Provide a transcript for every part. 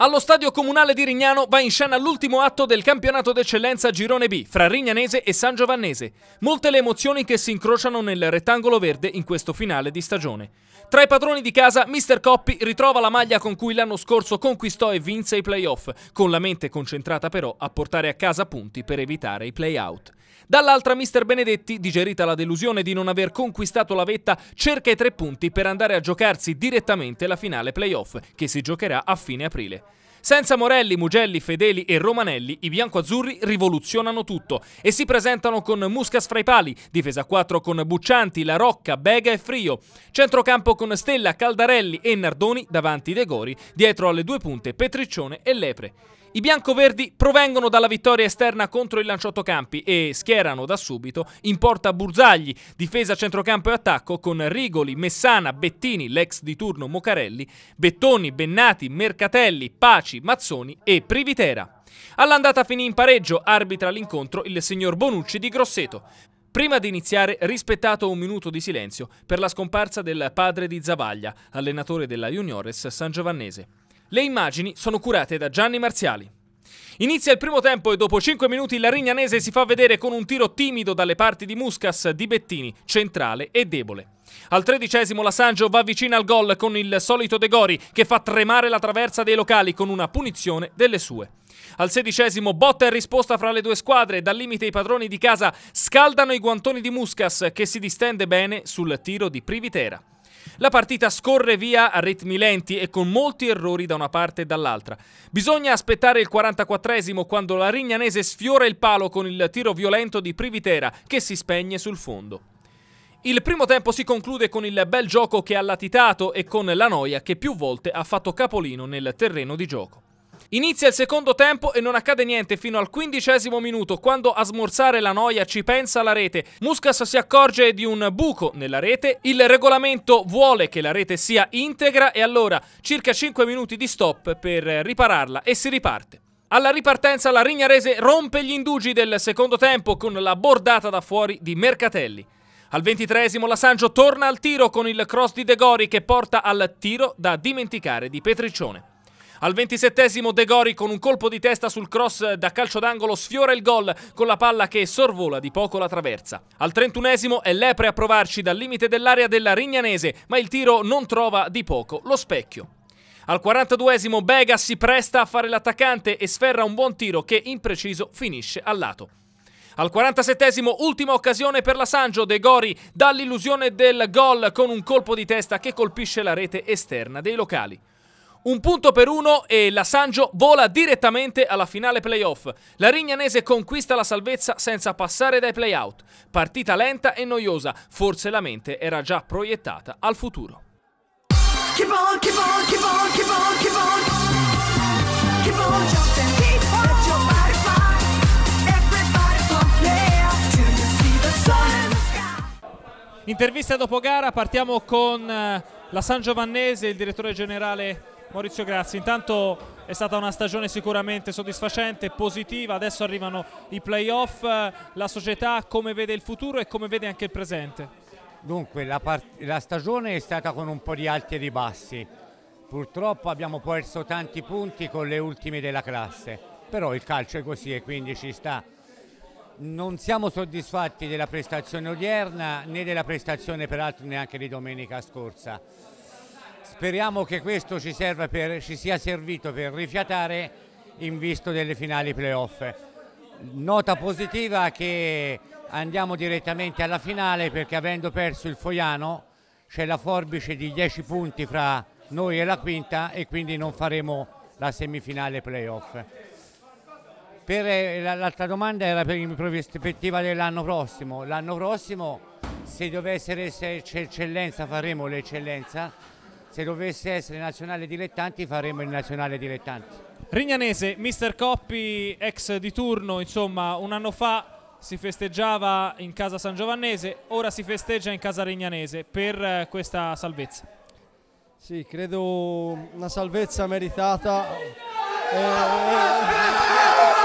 Allo stadio comunale di Rignano va in scena l'ultimo atto del campionato d'eccellenza Girone B fra Rignanese e San Giovannese. Molte le emozioni che si incrociano nel rettangolo verde in questo finale di stagione. Tra i padroni di casa, Mr. Coppi ritrova la maglia con cui l'anno scorso conquistò e vinse i playoff, con la mente concentrata però a portare a casa punti per evitare i playout. Dall'altra Mr. Benedetti, digerita la delusione di non aver conquistato la vetta, cerca i tre punti per andare a giocarsi direttamente la finale playoff, che si giocherà a fine aprile. Senza Morelli, Mugelli, Fedeli e Romanelli, i biancoazzurri rivoluzionano tutto e si presentano con Muscas fra i pali, difesa 4 con Buccianti, La Rocca, Bega e Frio, centrocampo con Stella, Caldarelli e Nardoni davanti De Gori, dietro alle due punte Petriccione e Lepre. I biancoverdi provengono dalla vittoria esterna contro il Lanciotto Campi e schierano da subito in porta Burzagli, difesa centrocampo e attacco con Rigoli, Messana, Bettini, l'ex di turno Mocarelli, Bettoni, Bennati, Mercatelli, Paci, Mazzoni e Privitera. All'andata finì in pareggio, arbitra l'incontro il signor Bonucci di Grosseto. Prima di iniziare, rispettato un minuto di silenzio per la scomparsa del padre di Zavaglia, allenatore della Juniores San Giovannese. Le immagini sono curate da Gianni Marziali. Inizia il primo tempo e dopo 5 minuti la Rignanese si fa vedere con un tiro timido dalle parti di Muscas di Bettini, centrale e debole. Al tredicesimo la Sangio va vicina al gol con il solito De Gori che fa tremare la traversa dei locali con una punizione delle sue. Al sedicesimo botta e risposta fra le due squadre, dal limite i padroni di casa scaldano i guantoni di Muscas che si distende bene sul tiro di Privitera. La partita scorre via a ritmi lenti e con molti errori da una parte e dall'altra. Bisogna aspettare il 44esimo quando la Rignanese sfiora il palo con il tiro violento di Privitera che si spegne sul fondo. Il primo tempo si conclude con il bel gioco che ha latitato e con la noia che più volte ha fatto capolino nel terreno di gioco. Inizia il secondo tempo e non accade niente fino al quindicesimo minuto, quando a smorzare la noia ci pensa la rete. Muscas si accorge di un buco nella rete, il regolamento vuole che la rete sia integra e allora circa 5 minuti di stop per ripararla e si riparte. Alla ripartenza la Rignarese rompe gli indugi del secondo tempo con la bordata da fuori di Mercatelli. Al ventitresimo la Sangio torna al tiro con il cross di De Gori che porta al tiro da dimenticare di Petriccione. Al 27 De Gori con un colpo di testa sul cross da calcio d'angolo sfiora il gol con la palla che sorvola di poco la traversa. Al 31 è Lepre a provarci dal limite dell'area della Rignanese, ma il tiro non trova di poco lo specchio. Al 42esimo Bega si presta a fare l'attaccante e sferra un buon tiro che impreciso finisce al lato. Al 47 ultima occasione per la Sanjo De Gori dà l'illusione del gol con un colpo di testa che colpisce la rete esterna dei locali. Un punto per uno e la Sangio vola direttamente alla finale playoff. La Rignanese conquista la salvezza senza passare dai playout. Partita lenta e noiosa, forse la mente era già proiettata al futuro. Keep Intervista dopo gara, partiamo con eh, la San Giovannese, il direttore generale Maurizio Grazzi. Intanto è stata una stagione sicuramente soddisfacente, positiva, adesso arrivano i playoff, la società come vede il futuro e come vede anche il presente? Dunque la, la stagione è stata con un po' di alti e di bassi, purtroppo abbiamo perso tanti punti con le ultime della classe, però il calcio è così e quindi ci sta. Non siamo soddisfatti della prestazione odierna né della prestazione peraltro neanche di domenica scorsa Speriamo che questo ci, per, ci sia servito per rifiatare in vista delle finali playoff. Nota positiva che andiamo direttamente alla finale perché avendo perso il Foiano c'è la forbice di 10 punti fra noi e la quinta e quindi non faremo la semifinale playoff. Eh, l'altra domanda era per in prospettiva dell'anno prossimo. L'anno prossimo se dovesse essere eccellenza faremo l'eccellenza se dovesse essere nazionale dilettanti faremo il nazionale dilettanti. Rignanese, mister Coppi, ex di turno, insomma un anno fa si festeggiava in casa San Giovannese, ora si festeggia in casa Rignanese per eh, questa salvezza. Sì, credo una salvezza meritata. Eh, eh, eh.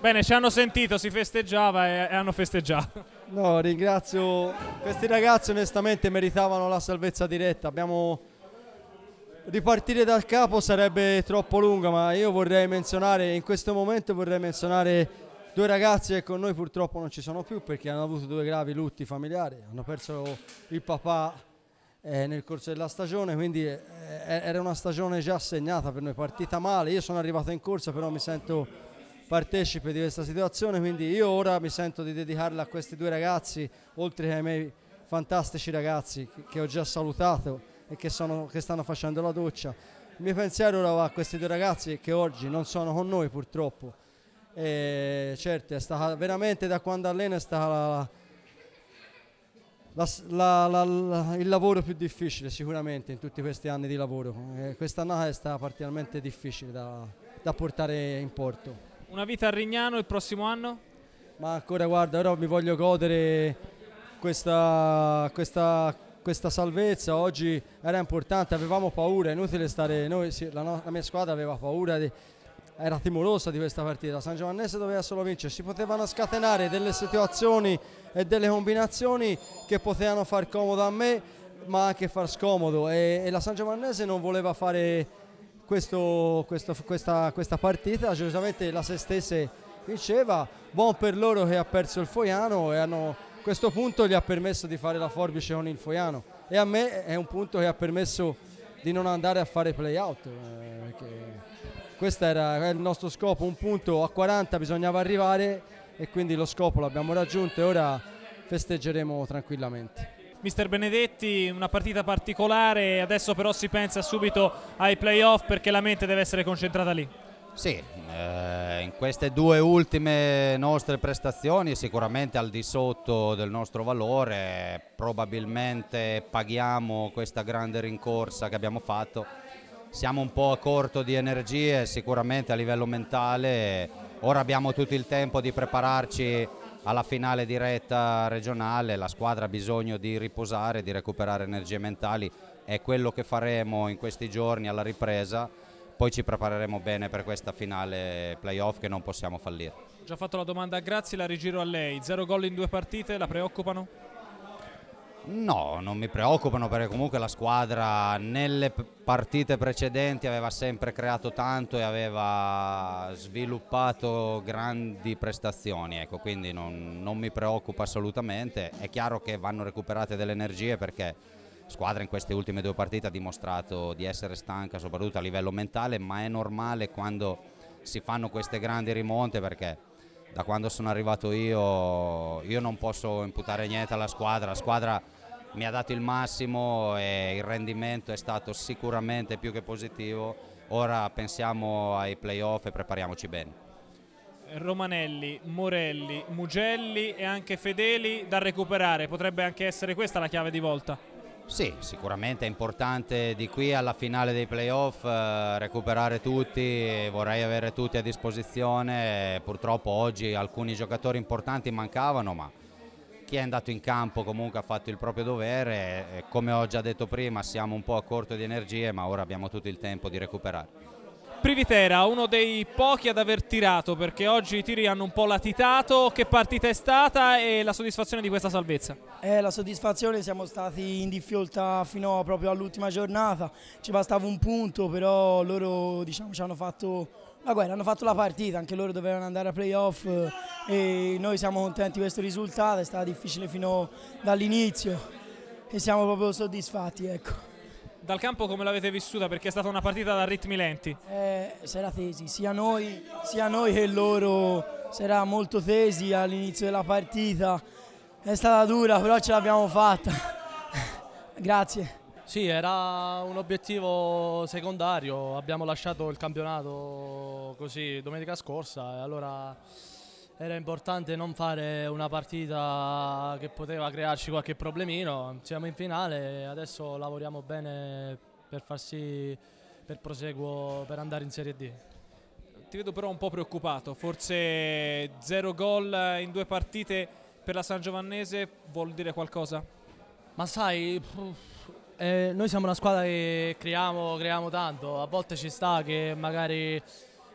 Bene, ci hanno sentito, si festeggiava e, e hanno festeggiato. No, ringrazio questi ragazzi, onestamente meritavano la salvezza diretta. Abbiamo ripartire dal capo sarebbe troppo lunga, ma io vorrei menzionare, in questo momento vorrei menzionare due ragazzi che con noi purtroppo non ci sono più perché hanno avuto due gravi lutti familiari, hanno perso il papà eh, nel corso della stagione, quindi eh, era una stagione già segnata per noi, partita male, io sono arrivato in corsa però mi sento partecipe di questa situazione, quindi io ora mi sento di dedicarla a questi due ragazzi, oltre che ai miei fantastici ragazzi che ho già salutato e che, sono, che stanno facendo la doccia. Il mio pensiero ora va a questi due ragazzi che oggi non sono con noi purtroppo. E certo, è stata veramente da quando alleno è stata la, la, la, la, il lavoro più difficile sicuramente in tutti questi anni di lavoro. Eh, questa annata è stata particolarmente difficile da, da portare in porto. Una vita a Rignano il prossimo anno? Ma ancora guarda, ora mi voglio godere questa, questa, questa salvezza. Oggi era importante, avevamo paura, è inutile stare. Noi, la, no, la mia squadra aveva paura di, era timorosa di questa partita. San Giovannese doveva solo vincere, si potevano scatenare delle situazioni e delle combinazioni che potevano far comodo a me, ma anche far scomodo. E, e la San Giovannese non voleva fare questo, questo, questa, questa, partita, giustamente la se stesse vinceva, buon per loro che ha perso il Foiano e hanno, questo punto gli ha permesso di fare la forbice con il Foiano e a me è un punto che ha permesso di non andare a fare play out. Eh, questo era il nostro scopo, un punto a 40 bisognava arrivare e quindi lo scopo l'abbiamo raggiunto e ora festeggeremo tranquillamente. Mister Benedetti, una partita particolare, adesso però si pensa subito ai playoff perché la mente deve essere concentrata lì. Sì, eh, in queste due ultime nostre prestazioni sicuramente al di sotto del nostro valore, probabilmente paghiamo questa grande rincorsa che abbiamo fatto, siamo un po' a corto di energie sicuramente a livello mentale, ora abbiamo tutto il tempo di prepararci alla finale diretta regionale la squadra ha bisogno di riposare, di recuperare energie mentali, è quello che faremo in questi giorni alla ripresa, poi ci prepareremo bene per questa finale playoff che non possiamo fallire. Già fatto la domanda grazie, la rigiro a lei, zero gol in due partite, la preoccupano? No, non mi preoccupano perché comunque la squadra nelle partite precedenti aveva sempre creato tanto e aveva sviluppato grandi prestazioni, ecco, quindi non, non mi preoccupa assolutamente. È chiaro che vanno recuperate delle energie perché la squadra in queste ultime due partite ha dimostrato di essere stanca soprattutto a livello mentale, ma è normale quando si fanno queste grandi rimonte perché da quando sono arrivato io, io non posso imputare niente alla squadra, la squadra mi ha dato il massimo e il rendimento è stato sicuramente più che positivo, ora pensiamo ai playoff e prepariamoci bene. Romanelli, Morelli, Mugelli e anche Fedeli da recuperare, potrebbe anche essere questa la chiave di volta. Sì, sicuramente è importante di qui alla finale dei playoff eh, recuperare tutti, vorrei avere tutti a disposizione, purtroppo oggi alcuni giocatori importanti mancavano ma chi è andato in campo comunque ha fatto il proprio dovere e come ho già detto prima siamo un po' a corto di energie ma ora abbiamo tutto il tempo di recuperare. Privitera, uno dei pochi ad aver tirato perché oggi i tiri hanno un po' latitato. Che partita è stata e la soddisfazione di questa salvezza? Eh, la soddisfazione, siamo stati in difficoltà fino proprio all'ultima giornata, ci bastava un punto, però loro diciamo, ci hanno fatto la guerra, hanno fatto la partita, anche loro dovevano andare a playoff eh, e noi siamo contenti di questo risultato, è stato difficile fino dall'inizio e siamo proprio soddisfatti. Ecco dal campo come l'avete vissuta? Perché è stata una partita da ritmi lenti. Eh, si era tesi, sia noi, sia noi che loro si era molto tesi all'inizio della partita. È stata dura, però ce l'abbiamo fatta. Grazie. Sì, era un obiettivo secondario, abbiamo lasciato il campionato così domenica scorsa e allora era importante non fare una partita che poteva crearci qualche problemino. Siamo in finale e adesso lavoriamo bene per far sì per proseguo per andare in Serie D. Ti vedo però un po' preoccupato, forse zero gol in due partite per la San Giovannese vuol dire qualcosa? Ma sai, eh, noi siamo una squadra che creiamo, creiamo tanto, a volte ci sta che magari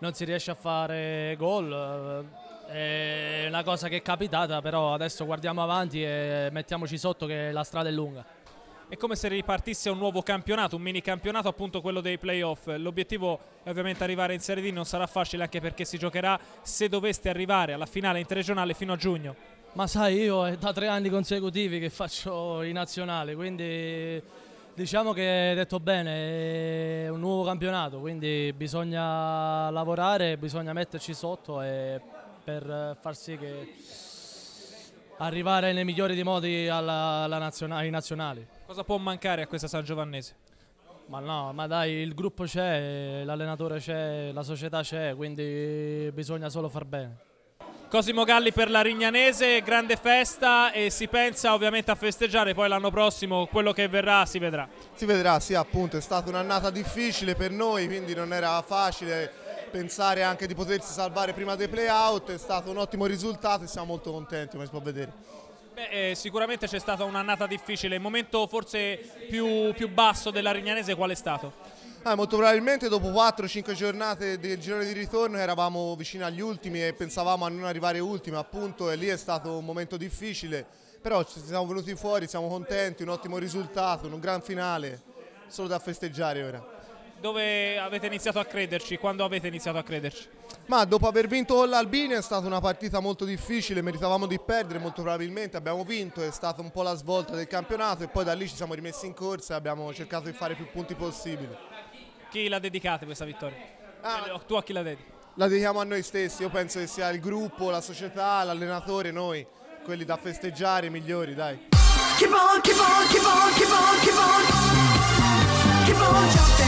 non si riesce a fare gol, è una cosa che è capitata, però adesso guardiamo avanti e mettiamoci sotto che la strada è lunga. È come se ripartisse un nuovo campionato, un mini campionato appunto quello dei playoff. L'obiettivo è ovviamente arrivare in Serie D, non sarà facile anche perché si giocherà se doveste arrivare alla finale interregionale fino a giugno. Ma sai, io è da tre anni consecutivi che faccio i nazionali, quindi diciamo che hai detto bene, è un nuovo campionato, quindi bisogna lavorare, bisogna metterci sotto e per far sì che arrivare nei migliori dei modi alla, alla nazionale, ai nazionali. Cosa può mancare a questa San Giovannese? Ma no, ma dai, il gruppo c'è, l'allenatore c'è, la società c'è, quindi bisogna solo far bene. Cosimo Galli per la Rignanese, grande festa e si pensa ovviamente a festeggiare poi l'anno prossimo, quello che verrà si vedrà. Si vedrà, sì appunto, è stata un'annata difficile per noi, quindi non era facile pensare anche di potersi salvare prima dei playout è stato un ottimo risultato e siamo molto contenti come si può vedere. Beh, eh, sicuramente c'è stata un'annata difficile, il momento forse più, più basso della Rignanese qual è stato? Ah, molto probabilmente dopo 4-5 giornate del girone di ritorno eravamo vicini agli ultimi e pensavamo a non arrivare ultimi appunto e lì è stato un momento difficile però ci siamo venuti fuori, siamo contenti, un ottimo risultato, un gran finale, solo da festeggiare ora dove avete iniziato a crederci? Quando avete iniziato a crederci? Ma dopo aver vinto con l'Albino è stata una partita molto difficile, meritavamo di perdere molto probabilmente, abbiamo vinto, è stata un po' la svolta del campionato e poi da lì ci siamo rimessi in corsa e abbiamo cercato di fare più punti possibili. Chi la dedicate questa vittoria? Ah, eh, tu a chi la dedichi? La dedichiamo a noi stessi, io penso che sia il gruppo, la società, l'allenatore, noi, quelli da festeggiare, i migliori, dai. Keep on, keep on, keep on, keep on, keep on. Keep on